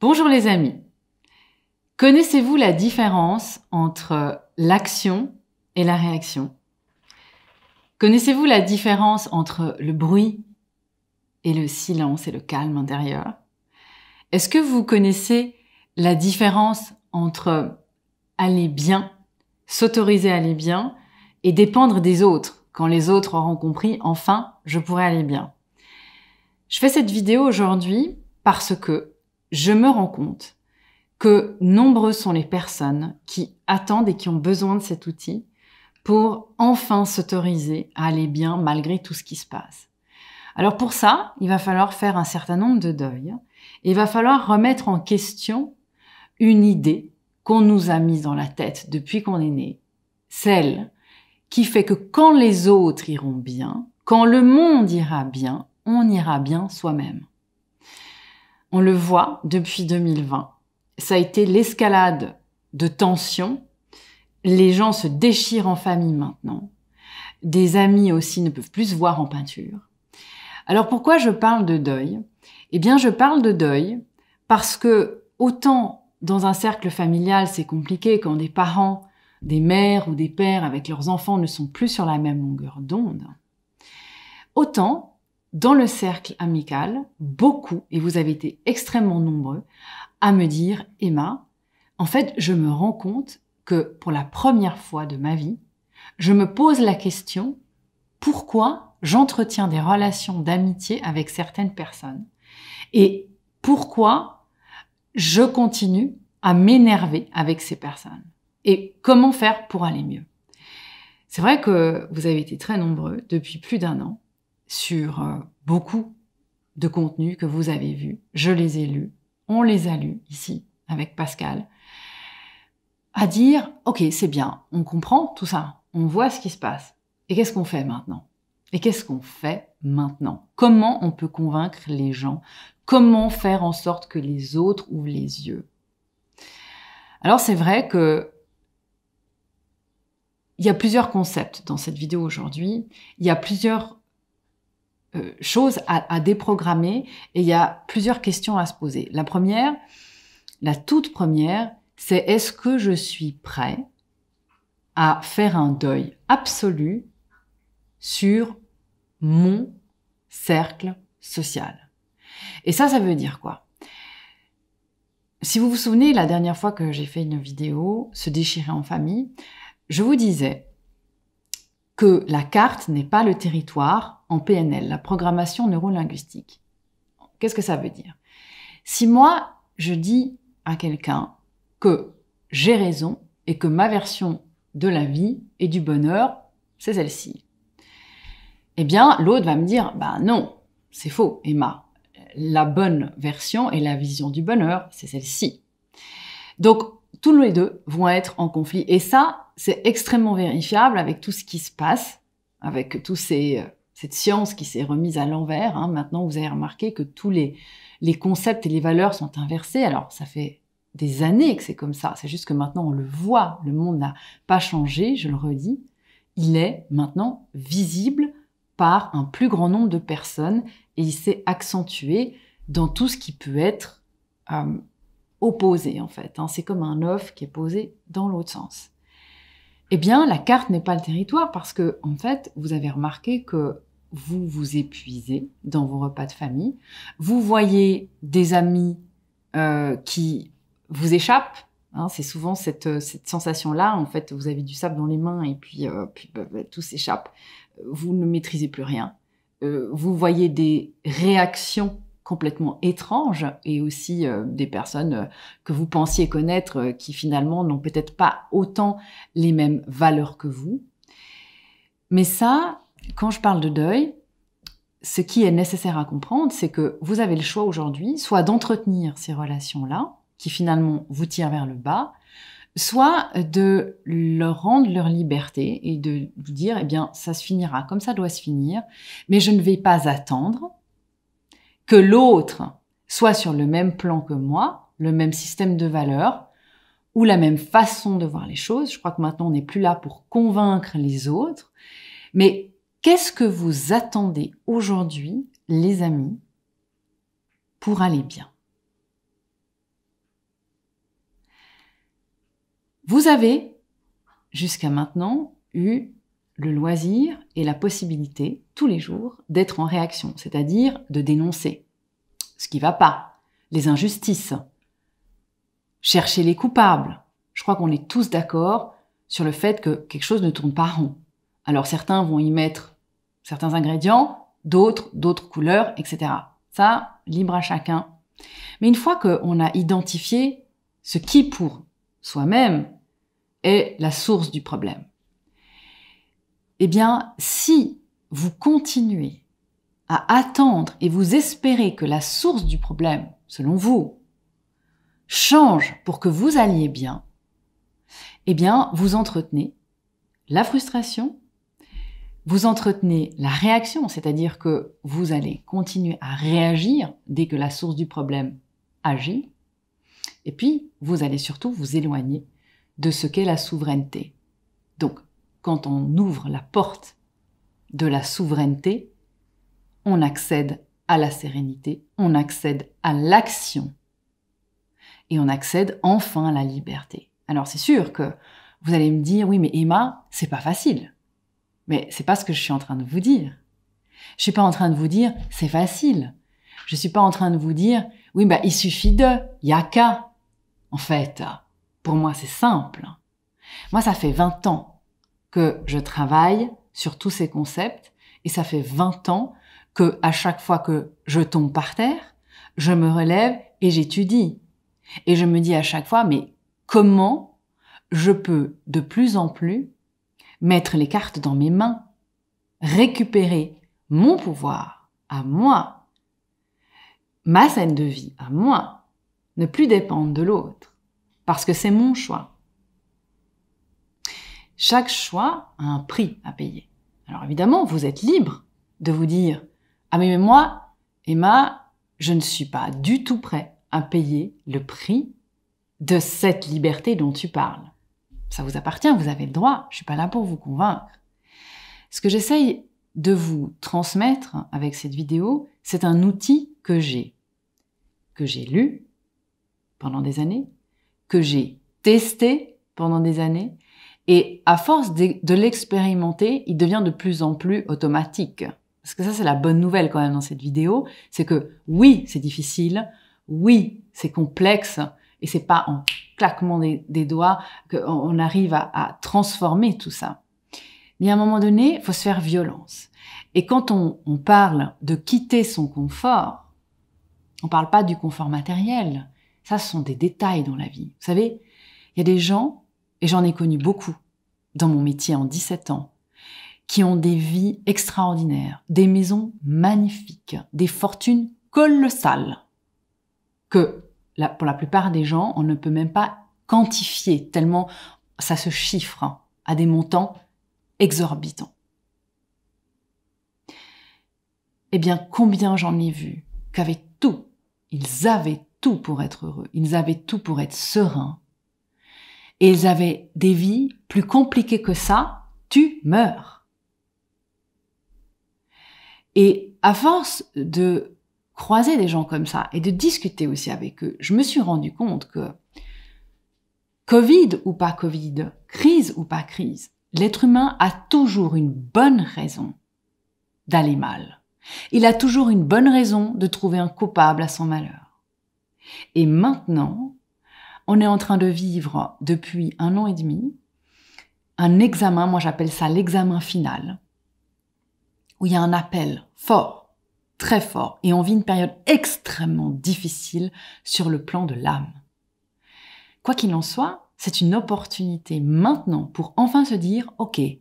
Bonjour les amis. Connaissez-vous la différence entre l'action et la réaction Connaissez-vous la différence entre le bruit et le silence et le calme intérieur Est-ce que vous connaissez la différence entre aller bien, s'autoriser à aller bien et dépendre des autres quand les autres auront compris enfin je pourrais aller bien Je fais cette vidéo aujourd'hui parce que je me rends compte que nombreuses sont les personnes qui attendent et qui ont besoin de cet outil pour enfin s'autoriser à aller bien malgré tout ce qui se passe. Alors pour ça, il va falloir faire un certain nombre de deuils et il va falloir remettre en question une idée qu'on nous a mise dans la tête depuis qu'on est né, celle qui fait que quand les autres iront bien, quand le monde ira bien, on ira bien soi-même. On le voit depuis 2020. Ça a été l'escalade de tensions. Les gens se déchirent en famille maintenant. Des amis aussi ne peuvent plus se voir en peinture. Alors pourquoi je parle de deuil Eh bien, je parle de deuil parce que autant dans un cercle familial, c'est compliqué quand des parents, des mères ou des pères avec leurs enfants ne sont plus sur la même longueur d'onde, autant dans le cercle amical, beaucoup, et vous avez été extrêmement nombreux, à me dire, Emma, en fait, je me rends compte que pour la première fois de ma vie, je me pose la question, pourquoi j'entretiens des relations d'amitié avec certaines personnes Et pourquoi je continue à m'énerver avec ces personnes Et comment faire pour aller mieux C'est vrai que vous avez été très nombreux depuis plus d'un an sur euh, beaucoup de contenus que vous avez vus. Je les ai lus, on les a lus ici avec Pascal, à dire, ok, c'est bien, on comprend tout ça, on voit ce qui se passe. Et qu'est-ce qu'on fait maintenant Et qu'est-ce qu'on fait maintenant Comment on peut convaincre les gens Comment faire en sorte que les autres ouvrent les yeux Alors c'est vrai que il y a plusieurs concepts dans cette vidéo aujourd'hui. Il y a plusieurs euh, chose à, à, déprogrammer et il y a plusieurs questions à se poser. La première, la toute première, c'est est-ce que je suis prêt à faire un deuil absolu sur mon cercle social Et ça, ça veut dire quoi Si vous vous souvenez, la dernière fois que j'ai fait une vidéo, se déchirer en famille, je vous disais que la carte n'est pas le territoire en PNL, la programmation neuro-linguistique. Qu'est-ce que ça veut dire Si moi, je dis à quelqu'un que j'ai raison et que ma version de la vie et du bonheur, c'est celle-ci, eh bien, l'autre va me dire, bah non, c'est faux, Emma. La bonne version et la vision du bonheur, c'est celle-ci. Donc, tous les deux vont être en conflit. Et ça, c'est extrêmement vérifiable avec tout ce qui se passe, avec toute euh, cette science qui s'est remise à l'envers. Hein. Maintenant, vous avez remarqué que tous les, concepts et les valeurs sont inversés. Alors, ça fait des années que c'est comme ça. C'est juste que maintenant, on le voit. Le monde n'a pas changé, je le redis. Il est maintenant visible par un plus grand nombre de personnes et il s'est accentué dans tout ce qui peut être euh, opposé en fait. Hein. C'est comme un œuf qui est posé dans l'autre sens. Eh bien, la carte n'est pas le territoire parce que en fait, vous avez remarqué que vous vous épuisez dans vos repas de famille. Vous voyez des amis euh, qui vous échappent. Hein. c'est souvent euh, cette, sensation-là. En fait, vous avez du sable dans les mains et puis, euh, bah, bah, tout s'échappe. Vous ne maîtrisez plus rien. vous voyez des réactions complètement étranges et aussi euh, des personnes euh, que vous pensiez connaître euh, qui finalement n'ont peut-être pas autant les mêmes valeurs que vous. Mais ça, quand je parle de deuil, ce qui est nécessaire à comprendre, c'est que vous avez le choix aujourd'hui, soit d'entretenir ces relations-là, qui finalement vous tirent vers le bas, soit de leur rendre leur liberté et de vous dire, eh bien, ça se finira comme ça doit se finir, mais je ne vais pas attendre que l'autre soit sur le même plan que moi, le même système de valeurs ou la même façon de voir les choses. Je crois que maintenant, on n'est plus là pour convaincre les autres. Mais qu'est-ce que vous attendez aujourd'hui, les amis, pour aller bien Vous avez, jusqu'à maintenant, eu le loisir et la possibilité, tous les jours, d'être en réaction, c'est-à-dire de dénoncer ce qui ne va pas, les injustices, chercher les coupables. Je crois qu'on est tous d'accord sur le fait que quelque chose ne tourne pas rond. Alors certains vont y mettre certains ingrédients, d'autres, d'autres couleurs, etc. Ça, libre à chacun. Mais une fois qu'on a identifié ce qui pour soi-même est la source du problème, eh bien, si vous continuez à attendre et vous espérez que la source du problème, selon vous, change pour que vous alliez bien, eh bien, vous entretenez la frustration, vous entretenez la réaction, c'est-à-dire que vous allez continuer à réagir dès que la source du problème agit, et puis vous allez surtout vous éloigner de ce qu'est la souveraineté. Donc, quand on ouvre la porte de la souveraineté, on accède à la sérénité, on accède à l'action et on accède enfin à la liberté. Alors c'est sûr que vous allez me dire oui mais Emma, c'est pas facile. Mais c'est pas ce que je suis en train de vous dire. Je suis pas en train de vous dire c'est facile. Je suis pas en train de vous dire oui bah il suffit de, y a qu'à. En fait, pour moi c'est simple. Moi ça fait 20 ans que je travaille sur tous ces concepts et ça fait 20 ans que à chaque fois que je tombe par terre, je me relève et j'étudie. Et je me dis à chaque fois, mais comment je peux de plus en plus mettre les cartes dans mes mains, récupérer mon pouvoir à moi, ma scène de vie à moi, ne plus dépendre de l'autre, parce que c'est mon choix. Chaque choix a un prix à payer. Alors évidemment, vous êtes libre de vous dire Ah mais moi, Emma, je ne suis pas du tout prêt à payer le prix de cette liberté dont tu parles. Ça vous appartient, vous avez le droit, je suis pas là pour vous convaincre. Ce que j'essaye de vous transmettre avec cette vidéo, c'est un outil que j'ai, que j'ai lu pendant des années, que j'ai testé pendant des années et à force de, l'expérimenter, il devient de plus en plus automatique. Parce que ça, c'est la bonne nouvelle quand même dans cette vidéo, c'est que oui, c'est difficile, oui, c'est complexe, et c'est pas en claquement des, doigts qu'on arrive à, transformer tout ça. Mais à un moment donné, il faut se faire violence. Et quand on, on parle de quitter son confort, on ne parle pas du confort matériel. Ça, ce sont des détails dans la vie. Vous savez, il y a des gens et j'en ai connu beaucoup dans mon métier en 17 ans, qui ont des vies extraordinaires, des maisons magnifiques, des fortunes colossales, que pour la plupart des gens, on ne peut même pas quantifier, tellement ça se chiffre hein, à des montants exorbitants. Eh bien, combien j'en ai vu qu'avaient tout, ils avaient tout pour être heureux, ils avaient tout pour être sereins, et ils avaient des vies plus compliquées que ça, tu meurs. Et à force de croiser des gens comme ça et de discuter aussi avec eux, je me suis rendu compte que Covid ou pas Covid, crise ou pas crise, l'être humain a toujours une bonne raison d'aller mal. Il a toujours une bonne raison de trouver un coupable à son malheur. Et maintenant, on est en train de vivre depuis un an et demi un examen, moi j'appelle ça l'examen final, où il y a un appel fort, très fort, et on vit une période extrêmement difficile sur le plan de l'âme. Quoi qu'il en soit, c'est une opportunité maintenant pour enfin se dire, ok, eh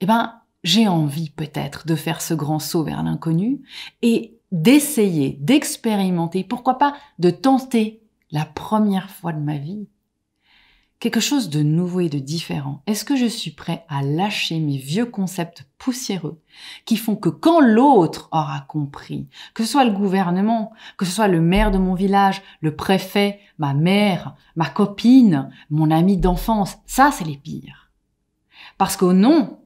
ben, j'ai envie peut-être de faire ce grand saut vers l'inconnu et d'essayer, d'expérimenter, pourquoi pas de tenter la première fois de ma vie. Quelque chose de nouveau et de différent. Est-ce que je suis prêt à lâcher mes vieux concepts poussiéreux qui font que quand l'autre aura compris, que ce soit le gouvernement, que ce soit le maire de mon village, le préfet, ma mère, ma copine, mon ami d'enfance, ça c'est les pires. Parce qu'au nom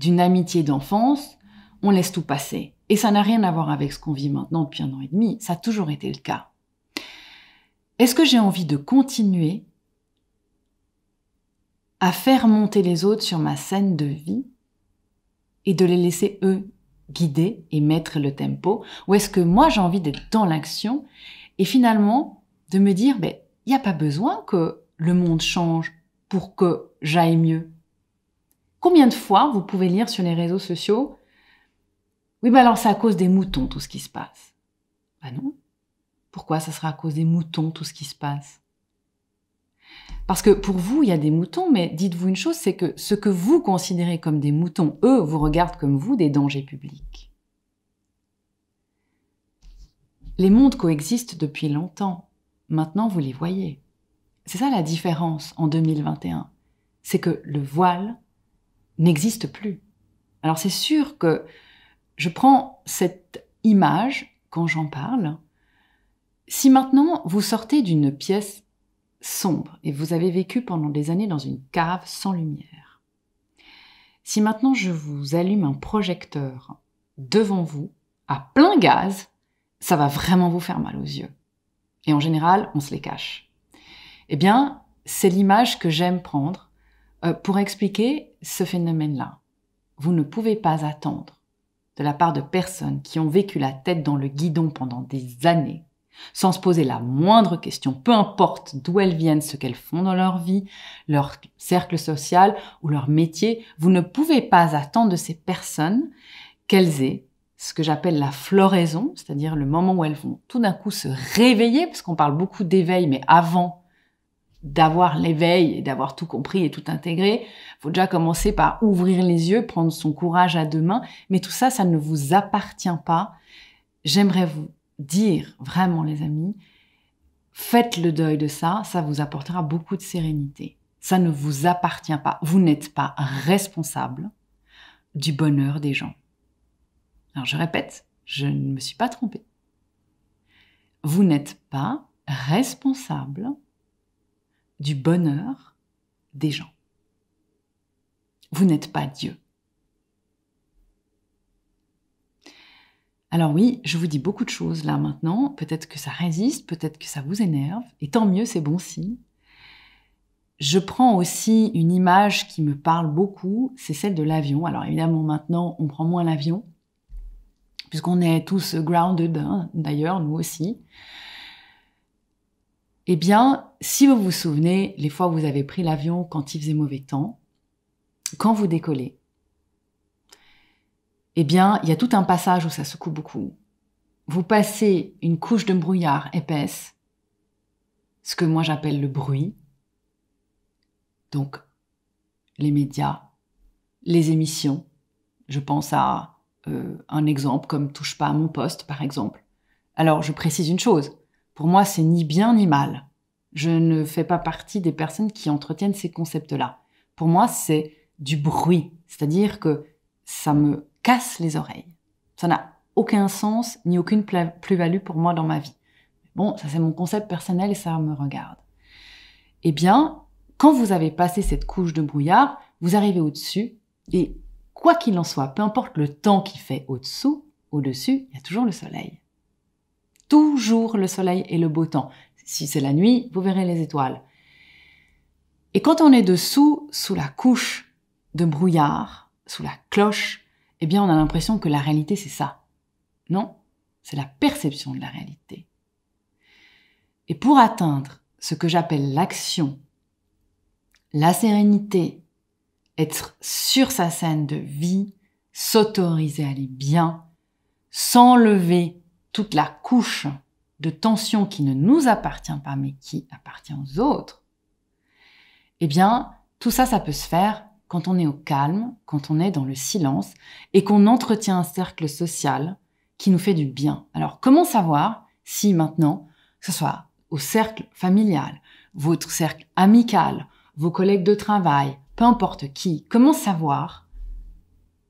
d'une amitié d'enfance, on laisse tout passer. Et ça n'a rien à voir avec ce qu'on vit maintenant depuis un an et demi, ça a toujours été le cas. Est-ce que j'ai envie de continuer à faire monter les autres sur ma scène de vie et de les laisser eux guider et mettre le tempo Ou est-ce que moi j'ai envie d'être dans l'action et finalement de me dire, ben, il n'y a pas besoin que le monde change pour que j'aille mieux Combien de fois vous pouvez lire sur les réseaux sociaux Oui, ben alors c'est à cause des moutons tout ce qui se passe. Ben non, pourquoi ça sera à cause des moutons, tout ce qui se passe Parce que pour vous, il y a des moutons, mais dites-vous une chose, c'est que ce que vous considérez comme des moutons, eux, vous regardent comme vous des dangers publics. Les mondes coexistent depuis longtemps. Maintenant, vous les voyez. C'est ça la différence en 2021. C'est que le voile n'existe plus. Alors c'est sûr que je prends cette image quand j'en parle, si maintenant vous sortez d'une pièce sombre et vous avez vécu pendant des années dans une cave sans lumière, si maintenant je vous allume un projecteur devant vous à plein gaz, ça va vraiment vous faire mal aux yeux. Et en général, on se les cache. Eh bien, c'est l'image que j'aime prendre euh, pour expliquer ce phénomène-là. Vous ne pouvez pas attendre de la part de personnes qui ont vécu la tête dans le guidon pendant des années sans se poser la moindre question, peu importe d'où elles viennent, ce qu'elles font dans leur vie, leur cercle social ou leur métier, vous ne pouvez pas attendre de ces personnes qu'elles aient ce que j'appelle la floraison, c'est-à-dire le moment où elles vont tout d'un coup se réveiller, parce qu'on parle beaucoup d'éveil, mais avant d'avoir l'éveil et d'avoir tout compris et tout intégré, faut déjà commencer par ouvrir les yeux, prendre son courage à deux mains, mais tout ça, ça ne vous appartient pas. J'aimerais vous dire vraiment, les amis, faites le deuil de ça, ça vous apportera beaucoup de sérénité. Ça ne vous appartient pas. Vous n'êtes pas responsable du bonheur des gens. Alors je répète, je ne me suis pas trompée. Vous n'êtes pas responsable du bonheur des gens. Vous n'êtes pas Dieu. Alors oui, je vous dis beaucoup de choses là maintenant. Peut-être que ça résiste, peut-être que ça vous énerve. Et tant mieux, c'est bon si. Je prends aussi une image qui me parle beaucoup, c'est celle de l'avion. Alors évidemment, maintenant, on prend moins l'avion, puisqu'on est tous grounded, hein, d'ailleurs, nous aussi. Eh bien, si vous vous souvenez, les fois où vous avez pris l'avion quand il faisait mauvais temps, quand vous décollez, eh bien, il y a tout un passage où ça secoue beaucoup. Vous passez une couche de brouillard épaisse, ce que moi j'appelle le bruit, donc les médias, les émissions. Je pense à euh, un exemple comme Touche pas à mon poste, par exemple. Alors, je précise une chose, pour moi, c'est ni bien ni mal. Je ne fais pas partie des personnes qui entretiennent ces concepts-là. Pour moi, c'est du bruit, c'est-à-dire que ça me casse les oreilles. Ça n'a aucun sens ni aucune plus-value pour moi dans ma vie. Bon, ça c'est mon concept personnel et ça me regarde. Eh bien, quand vous avez passé cette couche de brouillard, vous arrivez au-dessus et quoi qu'il en soit, peu importe le temps qu'il fait au-dessous, au-dessus, il y a toujours le soleil. Toujours le soleil et le beau temps. Si c'est la nuit, vous verrez les étoiles. Et quand on est dessous, sous la couche de brouillard, sous la cloche, eh bien on a l'impression que la réalité c'est ça. Non, c'est la perception de la réalité. Et pour atteindre ce que j'appelle l'action, la sérénité, être sur sa scène de vie, s'autoriser à aller bien, s'enlever toute la couche de tension qui ne nous appartient pas mais qui appartient aux autres, eh bien, tout ça, ça peut se faire quand on est au calme, quand on est dans le silence et qu'on entretient un cercle social qui nous fait du bien. Alors comment savoir si maintenant, que ce soit au cercle familial, votre cercle amical, vos collègues de travail, peu importe qui, comment savoir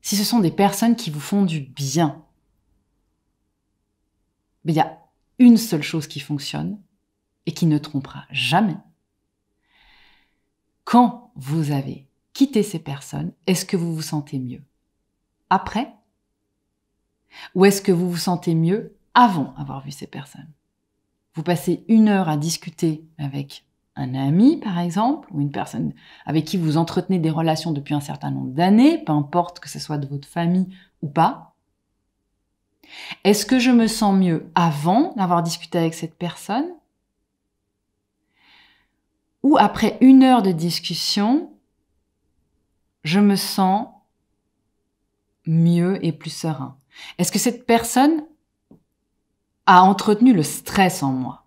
si ce sont des personnes qui vous font du bien Mais il y a une seule chose qui fonctionne et qui ne trompera jamais. Quand vous avez Quitter ces personnes, est-ce que vous vous sentez mieux après Ou est-ce que vous vous sentez mieux avant avoir vu ces personnes Vous passez une heure à discuter avec un ami, par exemple, ou une personne avec qui vous entretenez des relations depuis un certain nombre d'années, peu importe que ce soit de votre famille ou pas. Est-ce que je me sens mieux avant d'avoir discuté avec cette personne Ou après une heure de discussion, je me sens mieux et plus serein Est-ce que cette personne a entretenu le stress en moi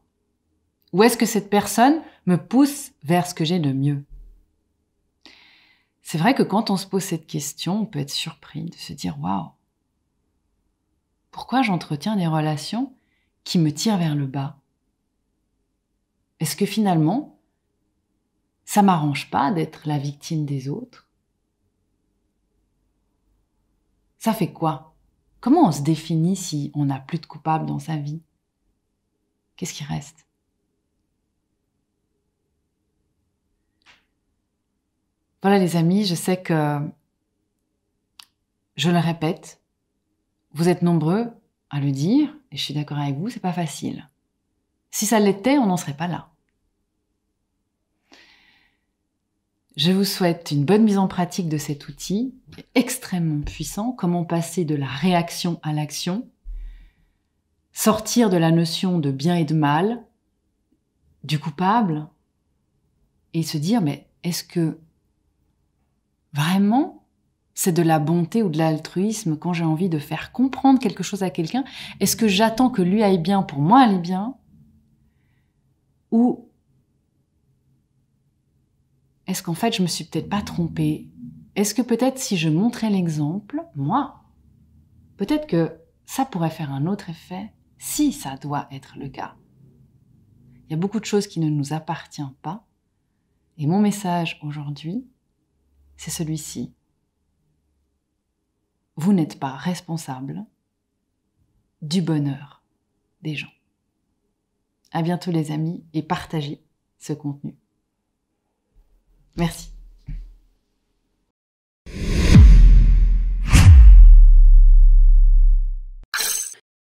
Ou est-ce que cette personne me pousse vers ce que j'ai de mieux C'est vrai que quand on se pose cette question, on peut être surpris de se dire waouh, pourquoi j'entretiens des relations qui me tirent vers le bas Est-ce que finalement, ça m'arrange pas d'être la victime des autres ça fait quoi Comment on se définit si on n'a plus de coupable dans sa vie Qu'est-ce qui reste Voilà les amis, je sais que je le répète, vous êtes nombreux à le dire, et je suis d'accord avec vous, c'est pas facile. Si ça l'était, on n'en serait pas là. Je vous souhaite une bonne mise en pratique de cet outil extrêmement puissant, comment passer de la réaction à l'action, sortir de la notion de bien et de mal, du coupable, et se dire, mais est-ce que vraiment c'est de la bonté ou de l'altruisme quand j'ai envie de faire comprendre quelque chose à quelqu'un Est-ce que j'attends que lui aille bien pour moi aller bien Ou est-ce qu'en fait, je me suis peut-être pas trompée Est-ce que peut-être si je montrais l'exemple, moi, peut-être que ça pourrait faire un autre effet si ça doit être le cas. Il y a beaucoup de choses qui ne nous appartiennent pas. Et mon message aujourd'hui, c'est celui-ci. Vous n'êtes pas responsable du bonheur des gens. À bientôt les amis et partagez ce contenu. Merci.